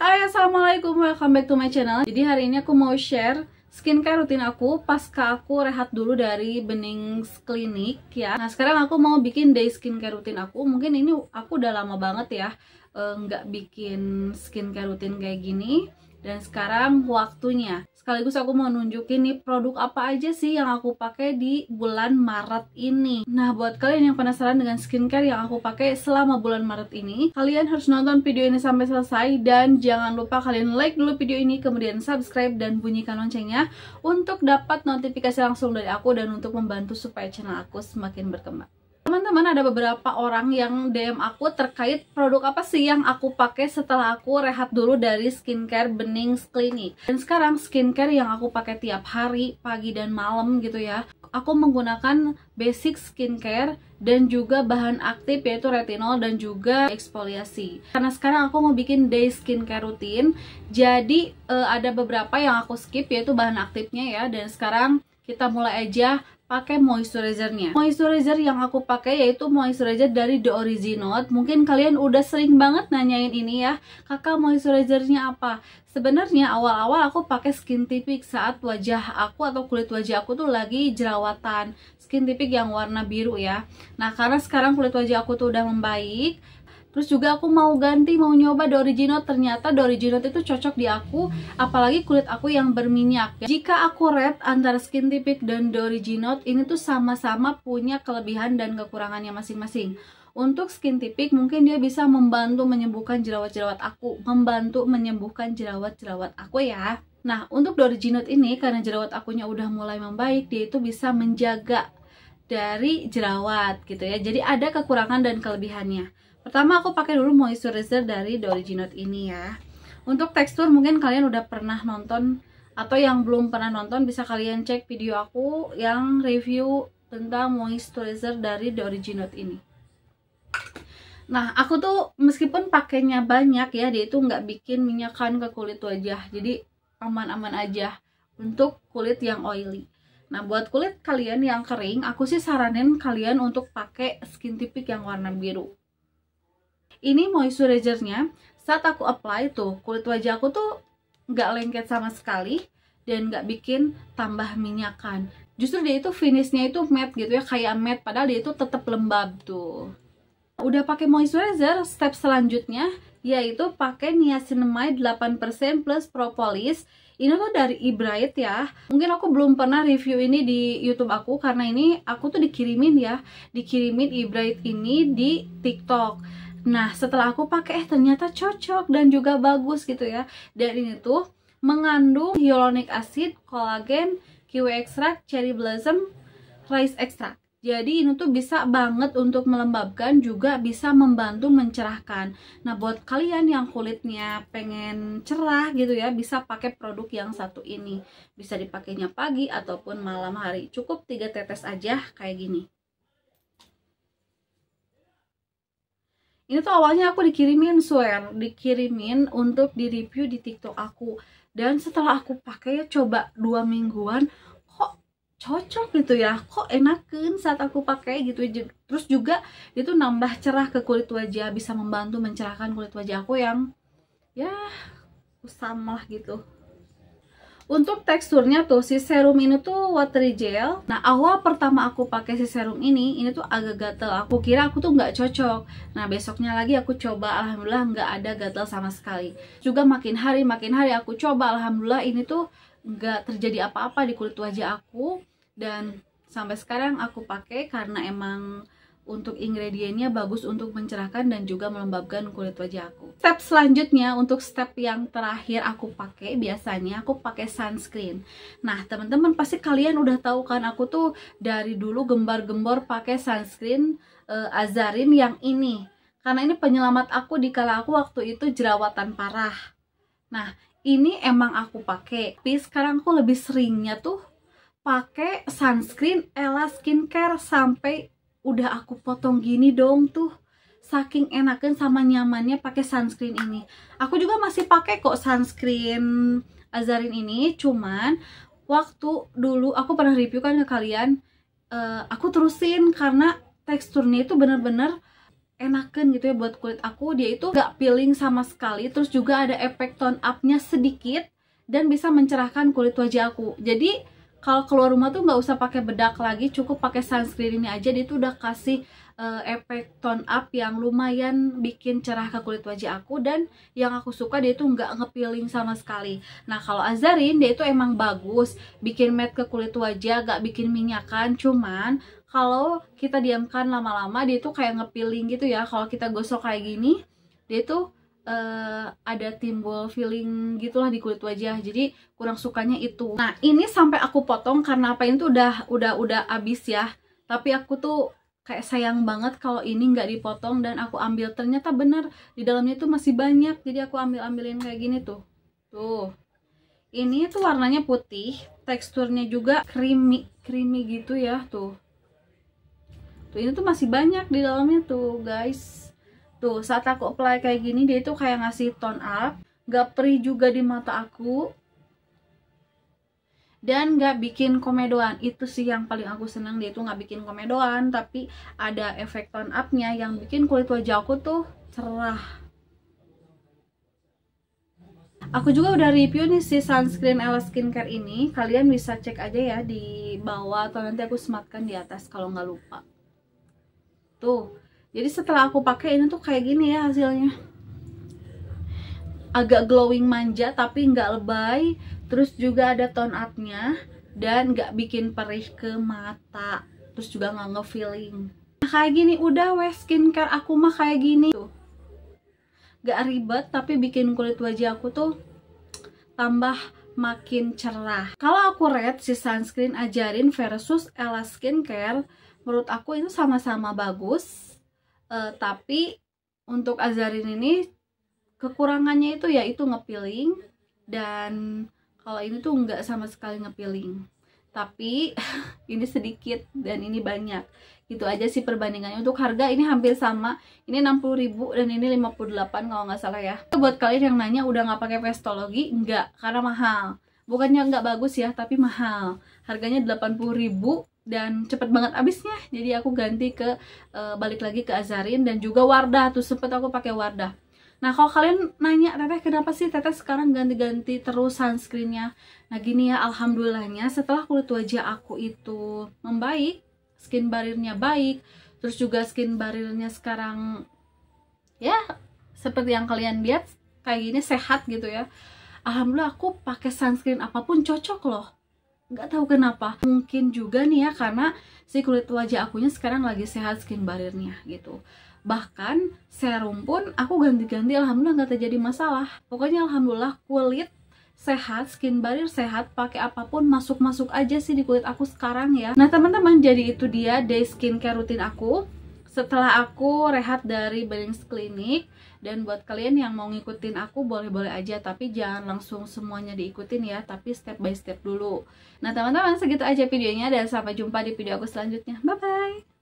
Hai assalamualaikum welcome back to my channel Jadi hari ini aku mau share skincare rutin aku pasca aku rehat dulu dari bening klinik ya Nah sekarang aku mau bikin day skincare rutin aku Mungkin ini aku udah lama banget ya eh, nggak e, bikin skincare rutin kayak gini dan sekarang waktunya. Sekaligus aku mau nunjukin nih produk apa aja sih yang aku pakai di bulan Maret ini. Nah, buat kalian yang penasaran dengan skincare yang aku pakai selama bulan Maret ini, kalian harus nonton video ini sampai selesai dan jangan lupa kalian like dulu video ini, kemudian subscribe dan bunyikan loncengnya untuk dapat notifikasi langsung dari aku dan untuk membantu supaya channel aku semakin berkembang. Teman-teman ada beberapa orang yang DM aku terkait produk apa sih yang aku pakai setelah aku rehat dulu dari skincare bening Clinic. Dan sekarang skincare yang aku pakai tiap hari, pagi dan malam gitu ya. Aku menggunakan basic skincare dan juga bahan aktif yaitu retinol dan juga eksfoliasi. Karena sekarang aku mau bikin day skincare rutin, jadi e, ada beberapa yang aku skip yaitu bahan aktifnya ya dan sekarang kita mulai aja pakai moisturizernya. Moisturizer yang aku pakai yaitu moisturizer dari The Originot. Mungkin kalian udah sering banget nanyain ini ya, kakak moisturizernya apa? Sebenarnya awal-awal aku pakai Skin Tipik saat wajah aku atau kulit wajah aku tuh lagi jerawatan. Skin Tipik yang warna biru ya. Nah, karena sekarang kulit wajah aku tuh udah membaik, Terus juga aku mau ganti, mau nyoba Dorigino, ternyata Dorigino itu cocok di aku, apalagi kulit aku yang berminyak. Ya. Jika aku red antara Skin Tipik dan Dorigino, ini tuh sama-sama punya kelebihan dan kekurangannya masing-masing. Untuk skin tipik mungkin dia bisa membantu menyembuhkan jerawat-jerawat aku, membantu menyembuhkan jerawat-jerawat aku ya. Nah, untuk Dorigino ini karena jerawat akunya udah mulai membaik, dia itu bisa menjaga dari jerawat gitu ya jadi ada kekurangan dan kelebihannya pertama aku pakai dulu moisturizer dari The Original ini ya untuk tekstur mungkin kalian udah pernah nonton atau yang belum pernah nonton bisa kalian cek video aku yang review tentang moisturizer dari The Originate ini Nah, aku tuh meskipun pakainya banyak ya, dia itu nggak bikin minyakan ke kulit wajah. Jadi aman-aman aja untuk kulit yang oily. Nah, buat kulit kalian yang kering, aku sih saranin kalian untuk pakai skin tipik yang warna biru. Ini moisturizernya, saat aku apply tuh, kulit wajah aku tuh nggak lengket sama sekali dan nggak bikin tambah minyakan. Justru dia itu finishnya itu matte gitu ya, kayak matte, padahal dia itu tetap lembab tuh. Udah pakai moisturizer, step selanjutnya yaitu pakai niacinamide 8% plus propolis ini tuh dari Ibright ya mungkin aku belum pernah review ini di YouTube aku karena ini aku tuh dikirimin ya dikirimin Ibright ini di TikTok Nah setelah aku pakai eh ternyata cocok dan juga bagus gitu ya Dan ini tuh mengandung hyaluronic acid, kolagen, kiwi extract, cherry blossom, rice extract jadi ini tuh bisa banget untuk melembabkan juga bisa membantu mencerahkan. Nah buat kalian yang kulitnya pengen cerah gitu ya bisa pakai produk yang satu ini. Bisa dipakainya pagi ataupun malam hari. Cukup 3 tetes aja kayak gini. Ini tuh awalnya aku dikirimin swear, dikirimin untuk di review di TikTok aku. Dan setelah aku pakai coba dua mingguan, cocok gitu ya kok kan saat aku pakai gitu terus juga itu nambah cerah ke kulit wajah bisa membantu mencerahkan kulit wajah aku yang ya kusam lah gitu untuk teksturnya tuh si serum ini tuh watery gel nah awal pertama aku pakai si serum ini ini tuh agak gatel aku kira aku tuh nggak cocok nah besoknya lagi aku coba alhamdulillah nggak ada gatel sama sekali juga makin hari makin hari aku coba alhamdulillah ini tuh nggak terjadi apa-apa di kulit wajah aku dan sampai sekarang aku pakai karena emang untuk ingredientnya bagus untuk mencerahkan dan juga melembabkan kulit wajah aku. Step selanjutnya untuk step yang terakhir aku pakai biasanya aku pakai sunscreen. Nah teman-teman pasti kalian udah tahu kan aku tuh dari dulu gembar gembar pakai sunscreen uh, Azarin yang ini karena ini penyelamat aku di kala aku waktu itu jerawatan parah. Nah ini emang aku pakai, tapi sekarang aku lebih seringnya tuh pakai sunscreen Ella Skincare sampai udah aku potong gini dong tuh saking enakan sama nyamannya pakai sunscreen ini aku juga masih pakai kok sunscreen Azarin ini cuman waktu dulu aku pernah review kan ke kalian uh, aku terusin karena teksturnya itu bener-bener enakan gitu ya buat kulit aku dia itu gak peeling sama sekali terus juga ada efek tone upnya sedikit dan bisa mencerahkan kulit wajah aku jadi kalau keluar rumah tuh nggak usah pakai bedak lagi cukup pakai sunscreen ini aja dia tuh udah kasih uh, efek tone up yang lumayan bikin cerah ke kulit wajah aku dan yang aku suka dia tuh nggak ngepiling sama sekali nah kalau Azarin dia itu emang bagus bikin matte ke kulit wajah gak bikin minyakan cuman kalau kita diamkan lama-lama dia tuh kayak ngepiling gitu ya kalau kita gosok kayak gini dia tuh uh, ada timbul feeling gitulah di kulit wajah jadi kurang sukanya itu nah ini sampai aku potong karena apa ini tuh udah udah udah abis ya tapi aku tuh kayak sayang banget kalau ini nggak dipotong dan aku ambil ternyata bener di dalamnya tuh masih banyak jadi aku ambil ambilin kayak gini tuh tuh ini tuh warnanya putih teksturnya juga creamy creamy gitu ya tuh tuh ini tuh masih banyak di dalamnya tuh guys Tuh, gitu. saat aku apply kayak gini, dia itu kayak ngasih tone up, gak perih juga di mata aku, dan gak bikin komedoan itu sih yang paling aku seneng dia itu gak bikin komedoan tapi ada efek tone upnya yang bikin kulit wajah aku tuh cerah aku juga udah review nih si sunscreen Ella Skincare ini kalian bisa cek aja ya di bawah atau nanti aku sematkan di atas kalau nggak lupa tuh jadi setelah aku pakai ini tuh kayak gini ya hasilnya agak glowing manja tapi nggak lebay terus juga ada tone up-nya dan nggak bikin perih ke mata terus juga nggak nge-feeling nah, kayak gini udah wes skincare aku mah kayak gini tuh nggak ribet tapi bikin kulit wajah aku tuh tambah makin cerah. Kalau aku red si sunscreen ajarin versus Ella Skincare, menurut aku itu sama-sama bagus uh, tapi untuk Azarin ini kekurangannya itu yaitu ngepiling dan kalau ini tuh nggak sama sekali ngepiling tapi ini sedikit dan ini banyak gitu aja sih perbandingannya untuk harga ini hampir sama ini 60.000 dan ini 58 kalau nggak salah ya buat kalian yang nanya udah nggak pakai pestologi nggak karena mahal bukannya nggak bagus ya tapi mahal harganya 80.000 dan cepet banget abisnya jadi aku ganti ke e, balik lagi ke Azarin dan juga Wardah tuh sempet aku pakai Wardah Nah kalau kalian nanya Teteh kenapa sih Teteh sekarang ganti-ganti terus sunscreennya Nah gini ya alhamdulillahnya setelah kulit wajah aku itu membaik Skin barriernya baik Terus juga skin barriernya sekarang ya seperti yang kalian lihat kayak gini sehat gitu ya alhamdulillah aku pakai sunscreen apapun cocok loh nggak tahu kenapa mungkin juga nih ya karena si kulit wajah akunya sekarang lagi sehat skin barriernya gitu bahkan serum pun aku ganti-ganti alhamdulillah nggak terjadi masalah pokoknya alhamdulillah kulit sehat, skin barrier sehat, pakai apapun masuk-masuk aja sih di kulit aku sekarang ya. Nah teman-teman jadi itu dia day skincare rutin aku setelah aku rehat dari balance clinic dan buat kalian yang mau ngikutin aku boleh-boleh aja tapi jangan langsung semuanya diikutin ya tapi step by step dulu nah teman-teman segitu aja videonya dan sampai jumpa di video aku selanjutnya bye bye